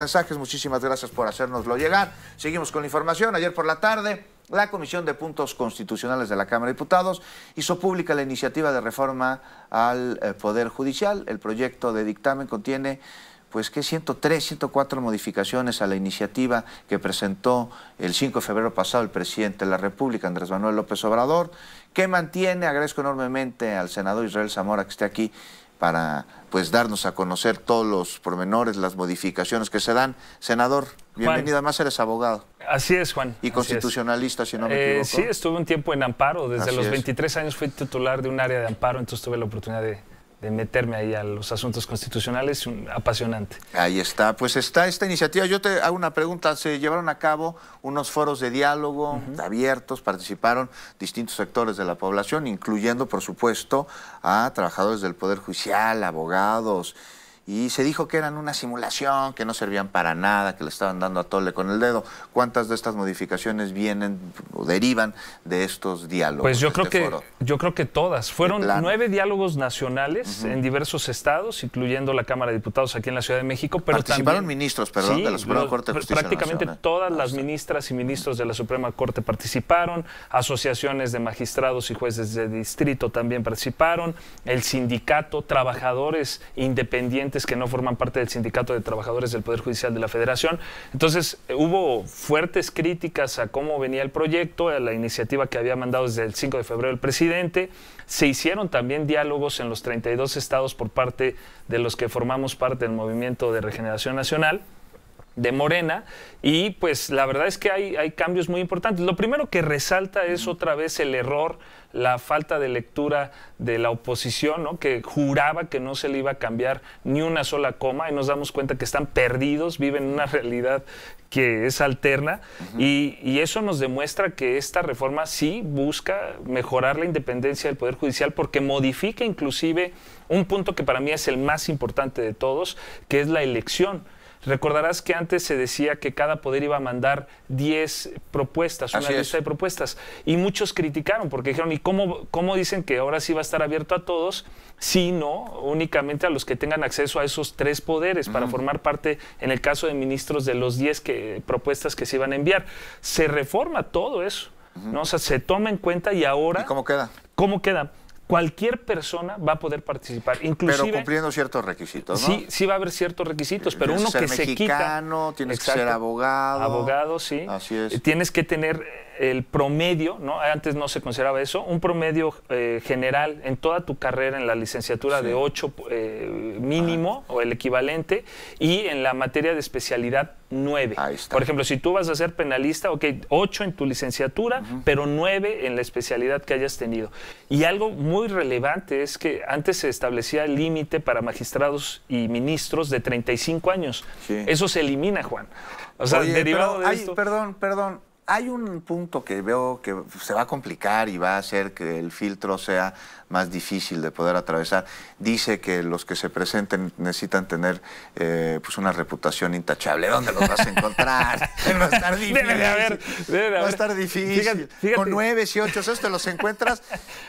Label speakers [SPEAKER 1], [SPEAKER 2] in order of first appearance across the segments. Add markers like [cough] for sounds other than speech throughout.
[SPEAKER 1] mensajes, muchísimas gracias por hacernoslo llegar. Seguimos con la información. Ayer por la tarde, la Comisión de Puntos Constitucionales de la Cámara de Diputados hizo pública la iniciativa de reforma al eh, Poder Judicial. El proyecto de dictamen contiene pues que 103, 104 modificaciones a la iniciativa que presentó el 5 de febrero pasado el presidente de la República, Andrés Manuel López Obrador, que mantiene, agradezco enormemente al senador Israel Zamora que esté aquí, para pues darnos a conocer todos los pormenores, las modificaciones que se dan. Senador, bienvenido, además eres abogado. Así es, Juan. Y constitucionalista, si no me eh, equivoco. Sí,
[SPEAKER 2] estuve un tiempo en amparo, desde los 23 años fui titular de un área de amparo, entonces tuve la oportunidad de de meterme ahí a los asuntos constitucionales, apasionante.
[SPEAKER 1] Ahí está, pues está esta iniciativa. Yo te hago una pregunta, se llevaron a cabo unos foros de diálogo abiertos, participaron distintos sectores de la población, incluyendo, por supuesto, a trabajadores del Poder Judicial, abogados, y se dijo que eran una simulación, que no servían para nada, que le estaban dando a tole con el dedo. ¿Cuántas de estas modificaciones vienen o derivan de estos diálogos? Pues yo, creo, este que,
[SPEAKER 2] yo creo que todas. Fueron nueve diálogos nacionales en diversos estados, incluyendo la Cámara de Diputados aquí en la Ciudad de México. Pero Participaron ministros, perdón, de la Suprema Corte de Prácticamente todas ah, las ministras y ministros de la Suprema Corte participaron, asociaciones de magistrados y jueces de distrito también participaron, el sindicato, trabajadores independientes que no forman parte del Sindicato de Trabajadores del Poder Judicial de la Federación. Entonces, hubo fuertes críticas a cómo venía el proyecto, a la iniciativa que había mandado desde el 5 de febrero el presidente. Se hicieron también diálogos en los 32 estados por parte de los que formamos parte del Movimiento de Regeneración Nacional de Morena y pues la verdad es que hay, cambios muy importantes. Lo primero que resalta es otra vez el error, la falta de lectura de la oposición, que juraba que no se le iba a cambiar ni una sola coma y nos damos cuenta que están perdidos, viven una [laughs] realidad que es alterna y, y, eso nos demuestra que esta reforma sí busca mejorar la independencia del Poder Judicial porque modifica inclusive un punto que para mí es el más importante de todos, que es la elección Recordarás que antes se decía que cada poder iba a mandar 10 propuestas, una lista de propuestas, y muchos criticaron porque dijeron, ¿y cómo, dicen que ahora sí va a estar abierto a todos, si no únicamente a los que tengan acceso a esos tres poderes para formar parte, en el caso de ministros, de los 10 que, propuestas que se iban a enviar? Se reforma todo eso. ¿no? O sea, se toma en cuenta y ahora... ¿Y cómo queda? ¿Cómo queda? cualquier persona va a poder participar. Inclusive, pero cumpliendo
[SPEAKER 1] ciertos requisitos, ¿no? Sí,
[SPEAKER 2] sí va a haber ciertos requisitos, eh, pero uno que, ser que mexicano, se quita. Tienes que ser abogado. Abogado, sí. Así es. Tienes que tener el promedio, ¿no? antes no se consideraba eso, un promedio eh, general en toda tu carrera en la licenciatura de 8 eh, mínimo o el equivalente y en la materia de especialidad 9. Por ejemplo, si tú vas a ser penalista, ok, 8 en tu licenciatura, pero 9 en la especialidad que hayas tenido. Y algo muy relevante es que antes se establecía el límite para magistrados y ministros de 35 años. Eso se elimina, Juan.
[SPEAKER 1] O sea, derivado Perdón, perdón. Hay un punto que veo que se va a complicar y va a hacer que el filtro sea más difícil de poder atravesar. Dice que los que se presenten necesitan tener eh, pues una reputación intachable. ¿Dónde los vas a encontrar? no [laughs] estar difícil. Debe de haber. estar difícil. Con nueve y ocho, esos te los encuentras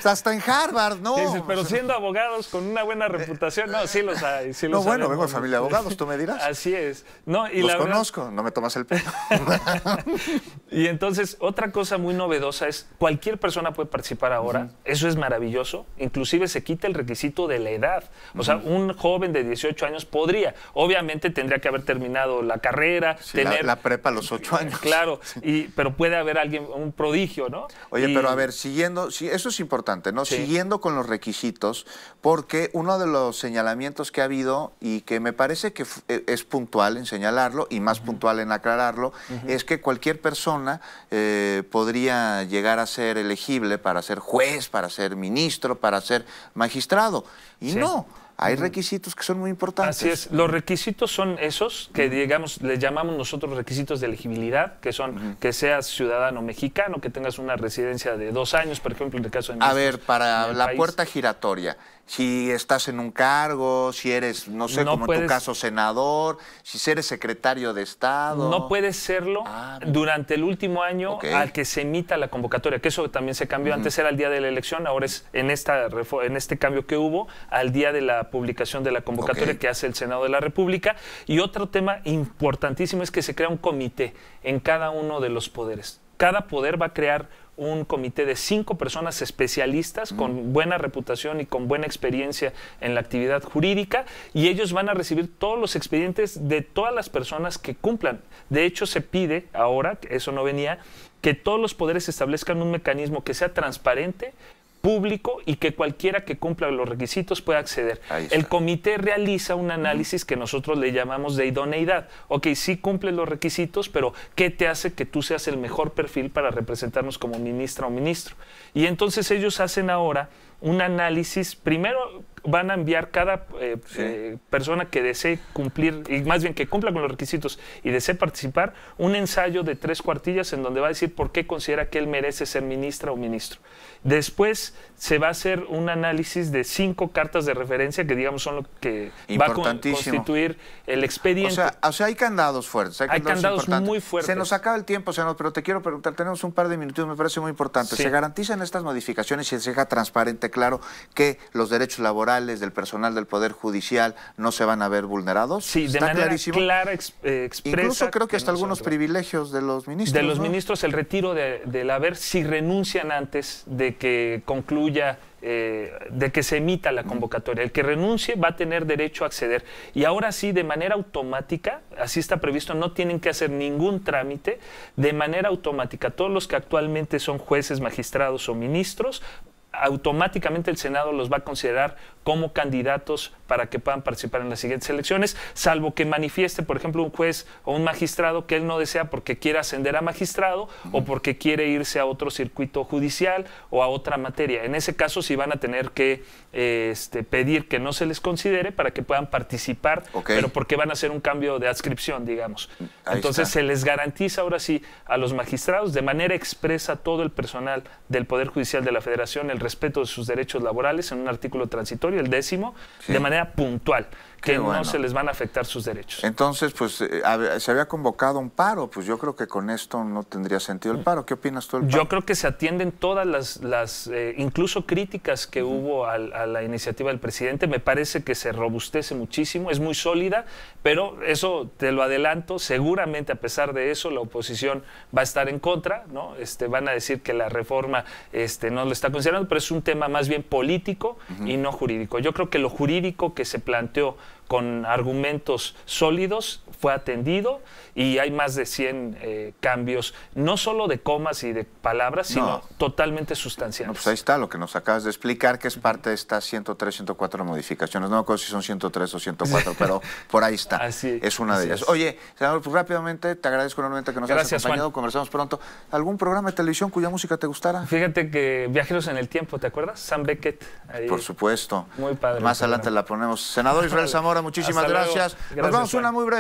[SPEAKER 1] hasta en Harvard, ¿no? pero siendo abogados con
[SPEAKER 2] una buena reputación, no, sí los hay. no, bueno, vengo de familia de abogados, tú me dirás. Así es. No, y los conozco,
[SPEAKER 1] no me tomas el pelo. [laughs]
[SPEAKER 2] [laughs] y entonces, otra cosa muy novedosa es, cualquier persona puede participar ahora, eso es maravilloso, inclusive se quita el requisito de la edad, o sea, un joven de 18 años podría, obviamente tendría que haber terminado la carrera, tener... La, prepa a los 8 años. Claro, y, pero puede haber alguien, un prodigio, ¿no?
[SPEAKER 1] Oye, pero a ver, siguiendo, sí, eso es importante, ¿no? Siguiendo con los requisitos, porque uno de los señalamientos que ha habido y que me parece que e, es puntual en señalarlo y más puntual en aclararlo, es que cualquier persona eh, podría llegar a ser elegible para ser juez, para ser ministro, para ser magistrado. Y no, hay requisitos que son muy importantes. Así es, los
[SPEAKER 2] requisitos son esos
[SPEAKER 1] que digamos
[SPEAKER 2] le llamamos nosotros requisitos de elegibilidad, que son que seas ciudadano mexicano, que tengas una
[SPEAKER 1] residencia de dos años, por ejemplo, en el caso de. a ver, para la puerta giratoria si estás en un cargo, si eres, no sé, como en tu caso, senador, si eres secretario de Estado. No puedes serlo ah, durante el último año al que se emita la convocatoria,
[SPEAKER 2] que eso también se cambió. Antes era el día de la elección, ahora es en, esta, en este cambio que hubo, al día de la publicación de la convocatoria que hace el Senado de la República. Y otro tema importantísimo es que se crea un comité en cada uno de los poderes. Cada poder va a crear un comité de cinco personas especialistas con buena reputación y con buena experiencia en la actividad jurídica y ellos van a recibir todos los expedientes de todas las personas que cumplan. De hecho, se pide ahora, eso no venía, que todos los poderes establezcan un mecanismo que sea transparente, público y que cualquiera que cumpla los requisitos pueda acceder. El comité realiza un análisis que nosotros le llamamos de idoneidad. Ok, sí cumple los requisitos, pero ¿qué te hace que tú seas el mejor perfil para representarnos como ministra o ministro? Y entonces ellos hacen ahora un análisis, primero van a enviar cada eh, eh, persona que desee cumplir, y más bien que cumpla con los requisitos y desee participar, un ensayo de tres cuartillas en donde va a decir por qué considera que él merece ser ministra o ministro. Después se va a hacer un análisis de cinco cartas de referencia que digamos son lo que va a constituir el expediente.
[SPEAKER 1] O sea, hay candados fuertes. Hay, candados, muy fuertes. Se nos acaba el tiempo, pero te quiero preguntar, tenemos un par de minutos, me parece muy importante. ¿Se garantizan estas modificaciones y se deja transparente, claro, que los derechos laborales del personal del Poder Judicial no se van a ver vulnerados. Sí, de manera
[SPEAKER 2] clara, eh, expresa Incluso creo
[SPEAKER 1] que, hasta algunos privilegios de los ministros. De los
[SPEAKER 2] ministros, el retiro del haber si renuncian antes de que concluya eh, de que se emita la convocatoria. El que renuncie va a tener derecho a acceder. Y ahora sí, de manera automática, así está previsto, no tienen que hacer ningún trámite, de manera automática. Todos los que actualmente son jueces, magistrados o ministros, automáticamente el Senado los va a considerar como candidatos para que puedan participar en las siguientes elecciones, salvo que manifieste, por ejemplo, un juez o un magistrado que él no desea porque quiera ascender a magistrado o porque quiere irse a otro circuito judicial o a otra materia. En ese caso sí van a tener que eh, este, pedir que no se les considere para que puedan participar, pero porque van a hacer un cambio de adscripción, digamos. Mm, Entonces se les garantiza ahora sí a los magistrados de manera expresa todo el personal del Poder Judicial de la Federación el respeto de sus derechos laborales en un artículo transitorio el décimo de manera puntual que no se les van a afectar sus derechos.
[SPEAKER 1] Entonces, pues eh, se había convocado un paro, pues yo creo que con esto no tendría sentido el paro. ¿Qué opinas tú Yo
[SPEAKER 2] creo que se atienden todas las, las eh, incluso críticas que hubo a, la iniciativa del presidente. Me parece que se robustece muchísimo, es muy sólida, pero eso te lo adelanto, seguramente a pesar de eso la oposición va a estar en contra, ¿no? Este, van a decir que la reforma este, no lo está considerando, pero es un tema más bien político y no jurídico. Yo creo que lo jurídico que se planteó con argumentos sólidos fue atendido y hay más de 100 eh, cambios, no solo de comas y de palabras, sino
[SPEAKER 1] totalmente sustanciales. pues ahí está lo que nos acabas de explicar, que es parte de estas 103, 104 modificaciones. No me acuerdo si son 103 o 104, pero por ahí está. [laughs] Así, es una de ellas. Oye, senador, pues rápidamente te agradezco enormemente que nos Gracias, hayas acompañado. Conversamos pronto. ¿Algún programa de televisión cuya música te gustara? Fíjate que Viajeros en el Tiempo, ¿te acuerdas? Sam Beckett. Por supuesto. Muy padre. Más adelante la ponemos. Senador Israel [laughs] Zamora,
[SPEAKER 2] muchísimas gracias. gracias. Nos vamos
[SPEAKER 1] una muy breve.